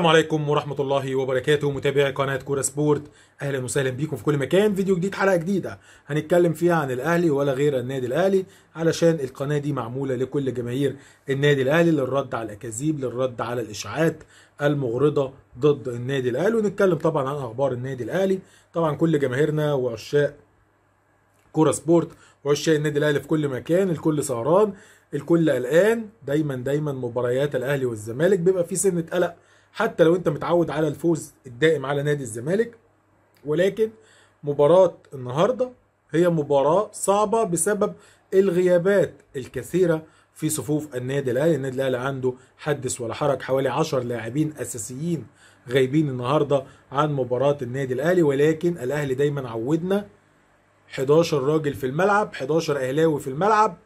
السلام عليكم ورحمة الله وبركاته متابعي قناة كورة سبورت أهلا وسهلا بيكم في كل مكان فيديو جديد حلقة جديدة هنتكلم فيها عن الأهلي ولا غير النادي الأهلي علشان القناة دي معمولة لكل جماهير النادي الأهلي للرد على الأكاذيب للرد على الإشاعات المغرضة ضد النادي الأهلي ونتكلم طبعا عن أخبار النادي الأهلي طبعا كل جماهيرنا وعشاق كورة سبورت وعشاق النادي الأهلي في كل مكان الكل سهران الكل قلقان دايما دايما مباريات الأهلي والزمالك بيبقى في سنة قلق حتى لو انت متعود على الفوز الدائم على نادي الزمالك ولكن مباراة النهارده هي مباراة صعبة بسبب الغيابات الكثيرة في صفوف النادي الاهلي، النادي الاهلي عنده حدث ولا حرج حوالي 10 لاعبين اساسيين غايبين النهارده عن مباراة النادي الاهلي ولكن الاهلي دايما عودنا 11 راجل في الملعب 11 اهلاوي في الملعب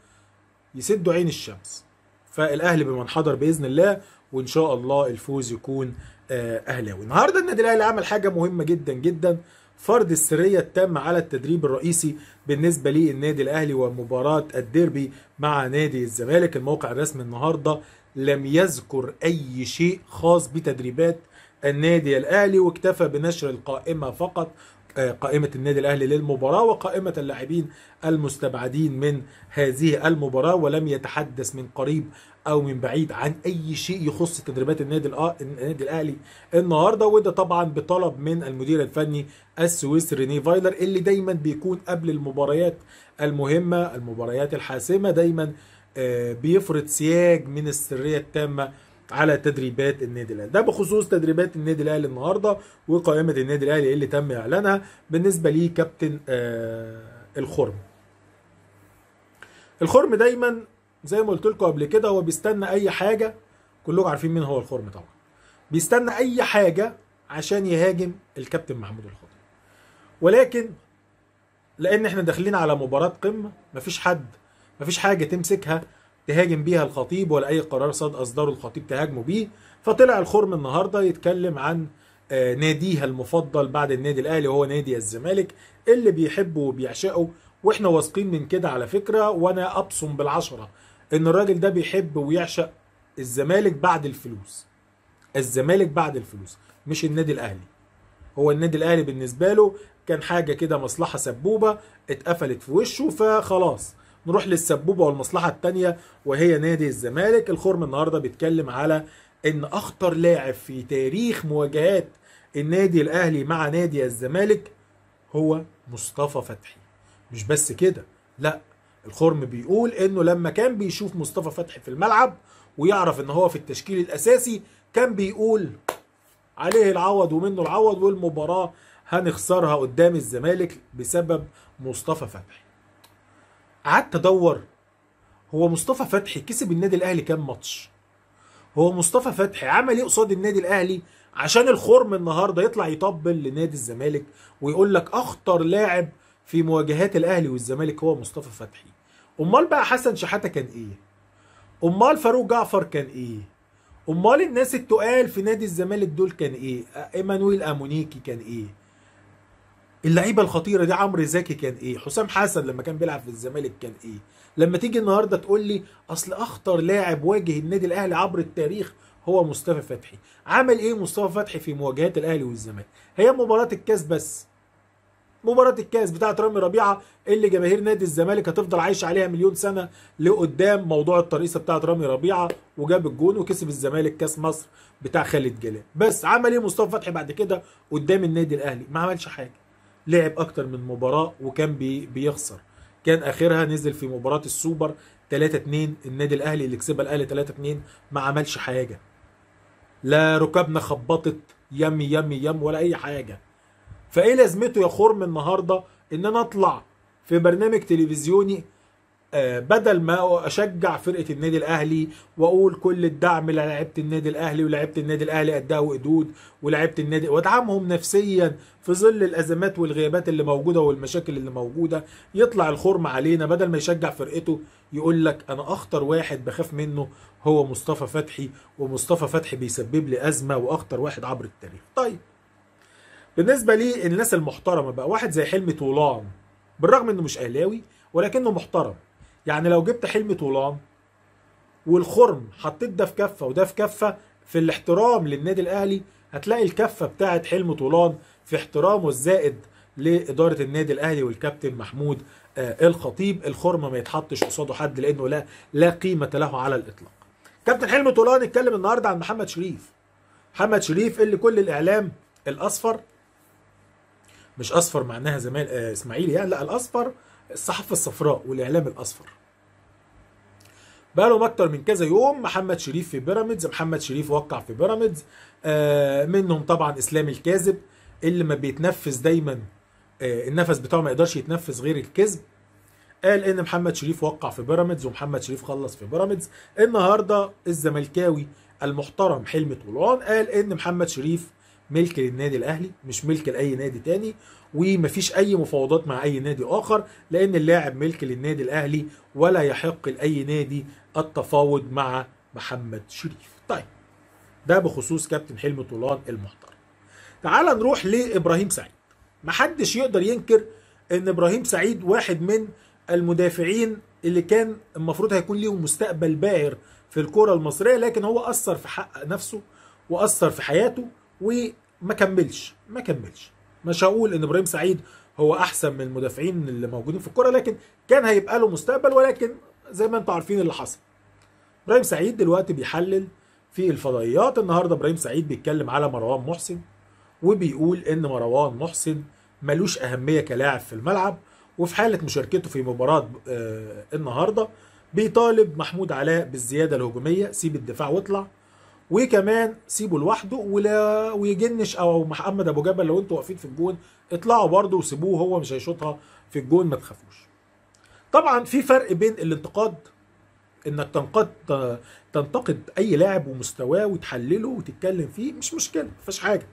يسدوا عين الشمس فالاهلي بمن حضر باذن الله وان شاء الله الفوز يكون آه، اهلاوي النهارده النادي الاهلي عمل حاجه مهمه جدا جدا فرض السريه التام على التدريب الرئيسي بالنسبه للنادي الاهلي ومباراه الديربي مع نادي الزمالك الموقع الرسمي النهارده لم يذكر اي شيء خاص بتدريبات النادي الاهلي واكتفى بنشر القائمه فقط آه، قائمة النادي الأهلي للمباراة وقائمة اللاعبين المستبعدين من هذه المباراة ولم يتحدث من قريب أو من بعيد عن أي شيء يخص تدريبات النادي النادي الأهلي النهاردة وده طبعا بطلب من المدير الفني السويسري ريني فايلر اللي دايما بيكون قبل المباريات المهمة المباريات الحاسمة دايما آه، بيفرض سياج من السرية التامة على تدريبات النادي الاهلي ده بخصوص تدريبات النادي الاهلي النهارده وقائمه النادي الاهلي اللي تم اعلانها بالنسبه لي كابتن آه الخرم الخرم دايما زي ما قلت لكم قبل كده هو بيستنى اي حاجه كلكم عارفين مين هو الخرم طبعا بيستنى اي حاجه عشان يهاجم الكابتن محمود الخضر ولكن لان احنا داخلين على مباراه قمه مفيش حد مفيش حاجه تمسكها تهاجم بيها الخطيب ولا اي قرار صاد اصدره الخطيب تهاجمه بيه فطلع الخرم النهارده يتكلم عن آه، ناديها المفضل بعد النادي الاهلي وهو نادي الزمالك اللي بيحبه وبيعشقه واحنا واثقين من كده على فكره وانا ابصم بالعشره ان الراجل ده بيحب ويعشق الزمالك بعد الفلوس الزمالك بعد الفلوس مش النادي الاهلي هو النادي الاهلي بالنسبه له كان حاجه كده مصلحه سبوبه اتقفلت في وشه فخلاص نروح للسبوبه والمصلحه الثانيه وهي نادي الزمالك الخرم النهارده بيتكلم على ان اخطر لاعب في تاريخ مواجهات النادي الاهلي مع نادي الزمالك هو مصطفى فتحي مش بس كده لا الخرم بيقول انه لما كان بيشوف مصطفى فتحي في الملعب ويعرف ان هو في التشكيل الاساسي كان بيقول عليه العوض ومنه العوض والمباراه هنخسرها قدام الزمالك بسبب مصطفى فتحي قعدت ادور هو مصطفى فتحي كسب النادي الاهلي كام ماتش هو مصطفى فتحي عمل ايه قصاد النادي الاهلي عشان الخرم النهارده يطلع يطبل لنادي الزمالك ويقول لك اخطر لاعب في مواجهات الاهلي والزمالك هو مصطفى فتحي امال بقى حسن شحاته كان ايه امال فاروق جعفر كان ايه امال الناس التقال في نادي الزمالك دول كان ايه ايمانويل امونيكي كان ايه اللعيبه الخطيره دي عمرو زكي كان ايه حسام حسن لما كان بيلعب في الزمالك كان ايه لما تيجي النهارده تقول لي اصل اخطر لاعب واجه النادي الاهلي عبر التاريخ هو مصطفى فتحي عمل ايه مصطفى فتحي في مواجهات الاهلي والزمالك هي مباراه الكاس بس مباراة الكاس بتاعة رامي ربيعة اللي جماهير نادي الزمالك هتفضل عايشة عليها مليون سنة لقدام موضوع الترقيصة بتاعة رامي ربيعة وجاب الجون وكسب الزمالك كاس مصر بتاع خالد جلال بس عمل ايه مصطفى فتحي بعد كده قدام النادي الاهلي ما عملش حاجة لعب اكتر من مباراه وكان بي بيخسر كان اخرها نزل في مباراه السوبر 3 2 النادي الاهلي اللي كسبها الاهلي 3 2 ما عملش حاجه لا ركبنا خبطت يم يم يم ولا اي حاجه فايه لازمته يا خرم النهارده ان انا اطلع في برنامج تلفزيوني آه، بدل ما اشجع فرقه النادي الاهلي واقول كل الدعم لعيبه النادي الاهلي ولاعيبه النادي الاهلي قدها وقدود ولاعيبه النادي وادعمهم نفسيا في ظل الازمات والغيابات اللي موجوده والمشاكل اللي موجوده يطلع الخرم علينا بدل ما يشجع فرقته يقول لك انا اخطر واحد بخاف منه هو مصطفى فتحي ومصطفى فتحي بيسبب لي ازمه واخطر واحد عبر التاريخ طيب بالنسبه للناس المحترمه بقى واحد زي حلمي طولان بالرغم انه مش اهلاوي ولكنه محترم يعني لو جبت حلمي طولان والخرم حطيت ده في كفه وده في كفه في الاحترام للنادي الاهلي هتلاقي الكفه بتاعه حلمي طولان في احترامه الزائد لاداره النادي الاهلي والكابتن محمود آه الخطيب الخرم ما يتحطش قصاده حد لانه لا لا قيمه له على الاطلاق كابتن حلمي طولان اتكلم النهارده عن محمد شريف محمد شريف اللي كل الاعلام الاصفر مش اصفر معناها زمان إسماعيل آه، اسماعيلي يعني لا الاصفر الصحافه الصفراء والاعلام الاصفر بقالهم اكتر من كذا يوم محمد شريف في بيراميدز محمد شريف وقع في بيراميدز آه، منهم طبعا اسلام الكاذب اللي ما بيتنفس دايما آه، النفس بتاعه ما يقدرش يتنفس غير الكذب قال ان محمد شريف وقع في بيراميدز ومحمد شريف خلص في بيراميدز النهارده الزملكاوي المحترم حلمي طولان قال ان محمد شريف ملك للنادي الاهلي مش ملك لاي نادي تاني ومفيش اي مفاوضات مع اي نادي اخر لان اللاعب ملك للنادي الاهلي ولا يحق لاي نادي التفاوض مع محمد شريف طيب ده بخصوص كابتن حلمي طولان المحترم تعال نروح لابراهيم سعيد محدش يقدر ينكر ان ابراهيم سعيد واحد من المدافعين اللي كان المفروض هيكون ليهم مستقبل باهر في الكرة المصرية لكن هو أثر في حق نفسه وأثر في حياته وما كملش ما كملش مش هقول ان ابراهيم سعيد هو احسن من المدافعين اللي موجودين في الكوره لكن كان هيبقى له مستقبل ولكن زي ما انتم عارفين اللي حصل ابراهيم سعيد دلوقتي بيحلل في الفضائيات النهارده ابراهيم سعيد بيتكلم على مروان محسن وبيقول ان مروان محسن ملوش اهميه كلاعب في الملعب وفي حاله مشاركته في مباراه آه، النهارده بيطالب محمود علاء بالزياده الهجوميه سيب الدفاع واطلع وكمان سيبه لوحده ولا ويجنش او محمد ابو جبل لو انتوا واقفين في الجون اطلعوا برده وسيبوه هو مش هيشوطها في الجون ما تخافوش. طبعا في فرق بين الانتقاد انك تنقد تنتقد اي لاعب ومستواه وتحلله وتتكلم فيه مش مشكله مفيش حاجه.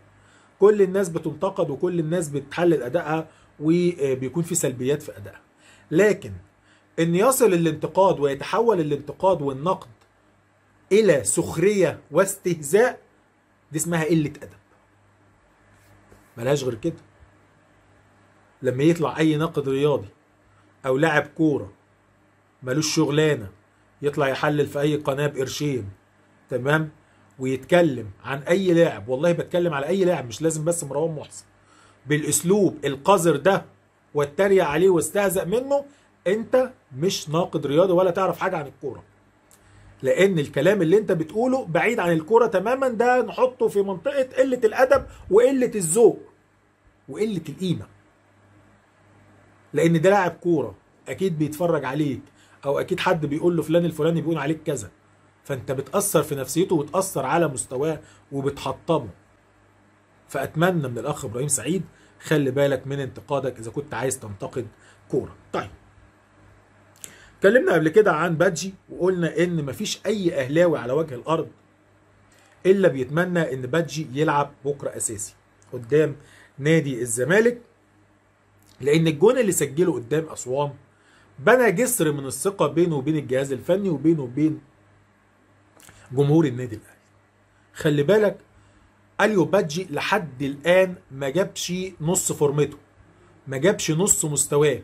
كل الناس بتنتقد وكل الناس بتحلل ادائها وبيكون في سلبيات في ادائها. لكن ان يصل الانتقاد ويتحول الانتقاد والنقد الى سخريه واستهزاء دي اسمها قله ادب ملهاش غير كده لما يطلع اي ناقد رياضي او لاعب كوره ملوش شغلانه يطلع يحلل في اي قناه بقرشين تمام ويتكلم عن اي لاعب والله بتكلم على اي لاعب مش لازم بس مروان محسن بالاسلوب القذر ده واتريق عليه واستهزأ منه انت مش ناقد رياضي ولا تعرف حاجه عن الكوره لان الكلام اللي انت بتقوله بعيد عن الكوره تماما ده نحطه في منطقه قله الادب وقله الذوق وقله القيمه لان ده لاعب كوره اكيد بيتفرج عليك او اكيد حد بيقول له فلان الفلاني بيقول عليك كذا فانت بتاثر في نفسيته وبتاثر على مستواه وبتحطمه فاتمنى من الاخ ابراهيم سعيد خلي بالك من انتقادك اذا كنت عايز تنتقد كوره طيب اتكلمنا قبل كده عن بادجي وقلنا ان مفيش اي اهلاوي على وجه الارض الا بيتمنى ان بادجي يلعب بكره اساسي قدام نادي الزمالك لان الجون اللي سجله قدام اسوان بنى جسر من الثقه بينه وبين الجهاز الفني وبينه وبين جمهور النادي الاهلي خلي بالك اليو بادجي لحد الان ما جابش نص فورمته ما جابش نص مستواه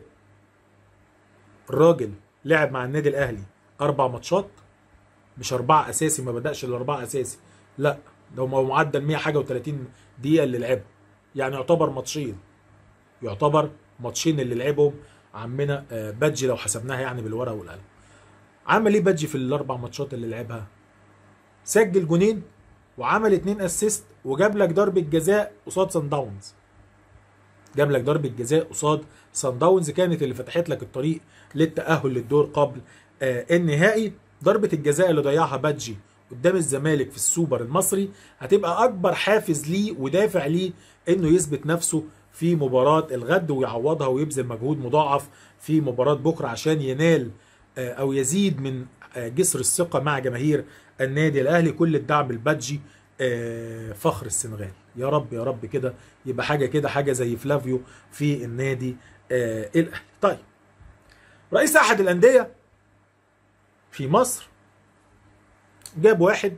الراجل لعب مع النادي الاهلي اربع ماتشات مش اربعه اساسي ما بداش الاربعه اساسي لا ده هو معدل 100 حاجه و30 دقيقه اللي لعبها يعني يعتبر ماتشين يعتبر ماتشين اللي لعبهم عمنا آه، بادجي لو حسبناها يعني بالورقه والقلم عمل ايه بادجي في الاربع ماتشات اللي لعبها سجل جونين وعمل اتنين اسيست وجاب لك ضربه جزاء قصاد سان داونز جاب لك ضربه جزاء قصاد سان داونز كانت اللي فتحت لك الطريق للتاهل للدور قبل آه النهائي ضربه الجزاء اللي ضيعها بادجي قدام الزمالك في السوبر المصري هتبقى اكبر حافز ليه ودافع ليه انه يثبت نفسه في مباراه الغد ويعوضها ويبذل مجهود مضاعف في مباراه بكره عشان ينال آه او يزيد من آه جسر الثقه مع جماهير النادي الاهلي كل الدعم البادجي آه، فخر السنغال يا رب يا رب كده يبقى حاجه كده حاجه زي فلافيو في النادي آه الاهلي طيب رئيس احد الانديه في مصر جاب واحد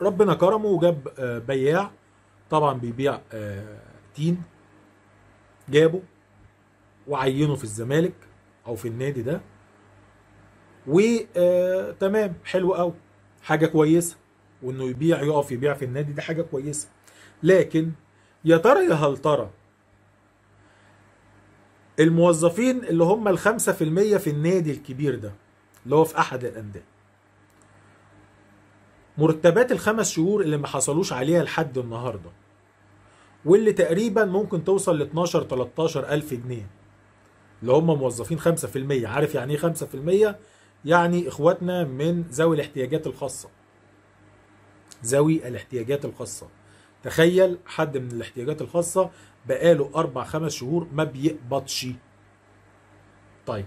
ربنا كرمه وجاب آه بياع طبعا بيبيع آه تين جابه وعينه في الزمالك او في النادي ده وتمام آه، حلو قوي حاجه كويسه وانه يبيع يقف يبيع في النادي دي حاجه كويسه لكن يا ترى يا هل ترى الموظفين اللي هم الخمسة في المية في النادي الكبير ده اللي هو في أحد الأندية مرتبات الخمس شهور اللي ما حصلوش عليها لحد النهاردة واللي تقريبا ممكن توصل ل 12 13 ألف جنيه اللي هم موظفين 5% عارف يعني ايه 5% يعني اخواتنا من ذوي الاحتياجات الخاصه ذوي الاحتياجات الخاصة تخيل حد من الاحتياجات الخاصة بقاله أربع خمس شهور ما بيقبضش طيب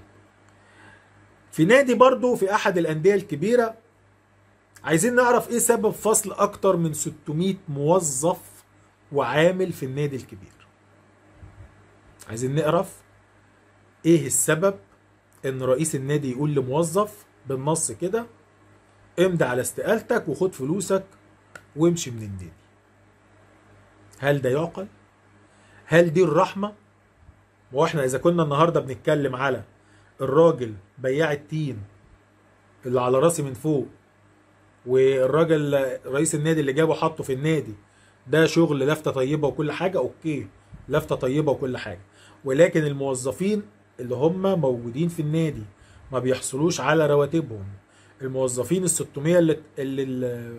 في نادي برضو في أحد الأندية الكبيرة عايزين نعرف إيه سبب فصل أكتر من 600 موظف وعامل في النادي الكبير عايزين نعرف إيه السبب إن رئيس النادي يقول لموظف بالنص كده امضي على استقالتك وخد فلوسك وامشي من النبي هل ده يعقل هل دي الرحمه واحنا اذا كنا النهارده بنتكلم على الراجل بياع التين اللي على راسي من فوق والراجل رئيس النادي اللي جابه حطه في النادي ده شغل لفته طيبه وكل حاجه اوكي لفته طيبه وكل حاجه ولكن الموظفين اللي هم موجودين في النادي ما بيحصلوش على رواتبهم الموظفين ال 600 اللي, اللي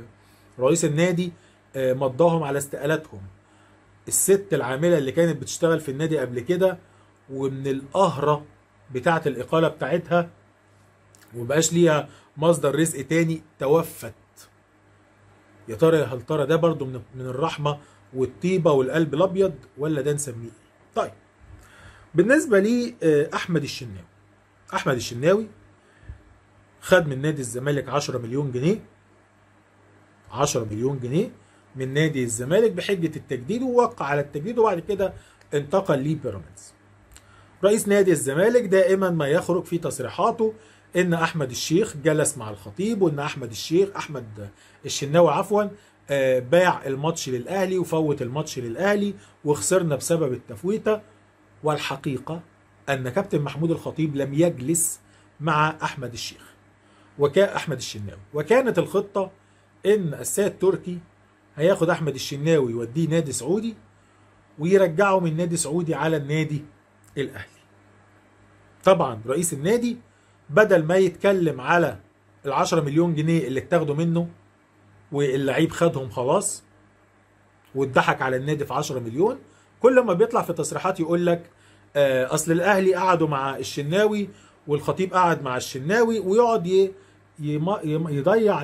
رئيس النادي آه، مضاهم على استقالاتهم الست العامله اللي كانت بتشتغل في النادي قبل كده ومن القهره بتاعه الاقاله بتاعتها ومبقاش ليها مصدر رزق تاني توفت يا ترى هل ترى ده برضو من الرحمه والطيبه والقلب الابيض ولا ده نسميه طيب بالنسبه لي آه، احمد الشناوي احمد الشناوي خد من نادي الزمالك 10 مليون جنيه 10 مليون جنيه من نادي الزمالك بحجه التجديد ووقع على التجديد وبعد كده انتقل لبيراميدز. رئيس نادي الزمالك دائما ما يخرج في تصريحاته ان احمد الشيخ جلس مع الخطيب وان احمد الشيخ احمد الشناوي عفوا آه، باع الماتش للاهلي وفوت الماتش للاهلي وخسرنا بسبب التفويته والحقيقه ان كابتن محمود الخطيب لم يجلس مع احمد الشيخ وكان احمد الشناوي وكانت الخطه ان السيد تركي هياخد احمد الشناوي يوديه نادي سعودي ويرجعه من نادي سعودي على النادي الاهلي طبعا رئيس النادي بدل ما يتكلم على ال10 مليون جنيه اللي اتاخدوا منه واللعيب خدهم خلاص واتضحك على النادي في 10 مليون كل ما بيطلع في تصريحات يقول لك آه، اصل الاهلي قعدوا مع الشناوي والخطيب قعد مع الشناوي ويقعد يضيع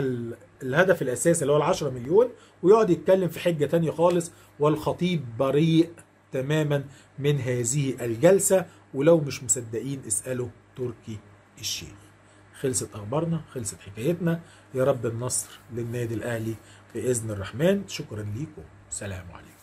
الهدف الاساسي اللي هو ال 10 مليون ويقعد يتكلم في حجه تانية خالص والخطيب بريء تماما من هذه الجلسه ولو مش مصدقين اسالوا تركي الشيخ. خلصت اخبارنا، خلصت حكايتنا، يا رب النصر للنادي الاهلي باذن الرحمن، شكرا ليكم، سلام عليكم.